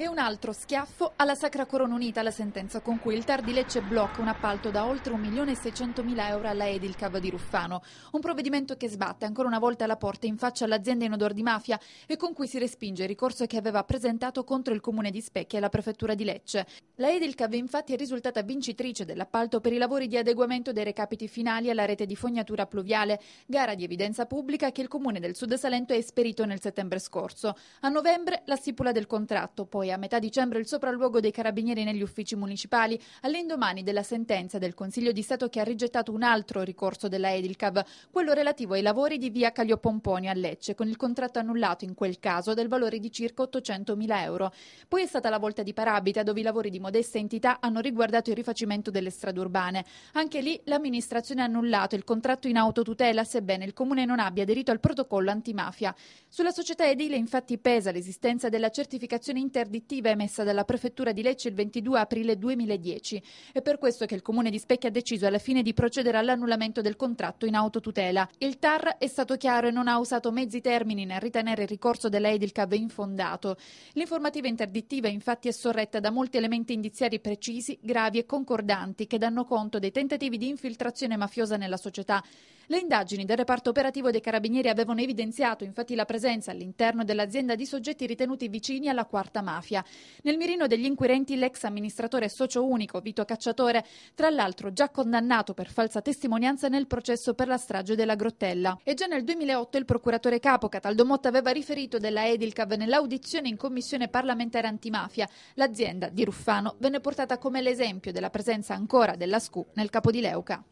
E un altro schiaffo alla Sacra Corona Unita, la sentenza con cui il TAR di Lecce blocca un appalto da oltre 1.600.000 euro alla Edilcav di Ruffano. Un provvedimento che sbatte ancora una volta la porta in faccia all'azienda in odor di mafia e con cui si respinge il ricorso che aveva presentato contro il comune di Specchia e la prefettura di Lecce. La Edilcav infatti è risultata vincitrice dell'appalto per i lavori di adeguamento dei recapiti finali alla rete di fognatura pluviale, gara di evidenza pubblica che il comune del Sud Salento ha esperito nel settembre scorso. A novembre la stipula del contratto, poi poi a metà dicembre il sopralluogo dei carabinieri negli uffici municipali all'indomani della sentenza del Consiglio di Stato che ha rigettato un altro ricorso della Edilcav, quello relativo ai lavori di via Caglio Pomponi a Lecce, con il contratto annullato in quel caso del valore di circa 800.000 euro. Poi è stata la volta di Parabita, dove i lavori di modesta entità hanno riguardato il rifacimento delle strade urbane. Anche lì l'amministrazione ha annullato il contratto in autotutela, sebbene il Comune non abbia aderito al protocollo antimafia. Sulla società edile infatti pesa l'esistenza della certificazione interdipendente interdittiva emessa dalla Prefettura di Lecce il 22 aprile 2010. È per questo che il Comune di Specchia ha deciso alla fine di procedere all'annullamento del contratto in autotutela. Il TAR è stato chiaro e non ha usato mezzi termini nel ritenere il ricorso della Edilcav infondato. L'informativa interdittiva infatti è sorretta da molti elementi indiziari precisi, gravi e concordanti che danno conto dei tentativi di infiltrazione mafiosa nella società. Le indagini del reparto operativo dei carabinieri avevano evidenziato infatti la presenza all'interno dell'azienda di soggetti ritenuti vicini alla quarta mafia. Nel mirino degli inquirenti l'ex amministratore socio unico Vito Cacciatore, tra l'altro già condannato per falsa testimonianza nel processo per la strage della Grottella. E già nel 2008 il procuratore capo Cataldo Motta aveva riferito della Edilcav nell'audizione in commissione parlamentare antimafia. L'azienda di Ruffano venne portata come l'esempio della presenza ancora della SCU nel capo di Leuca.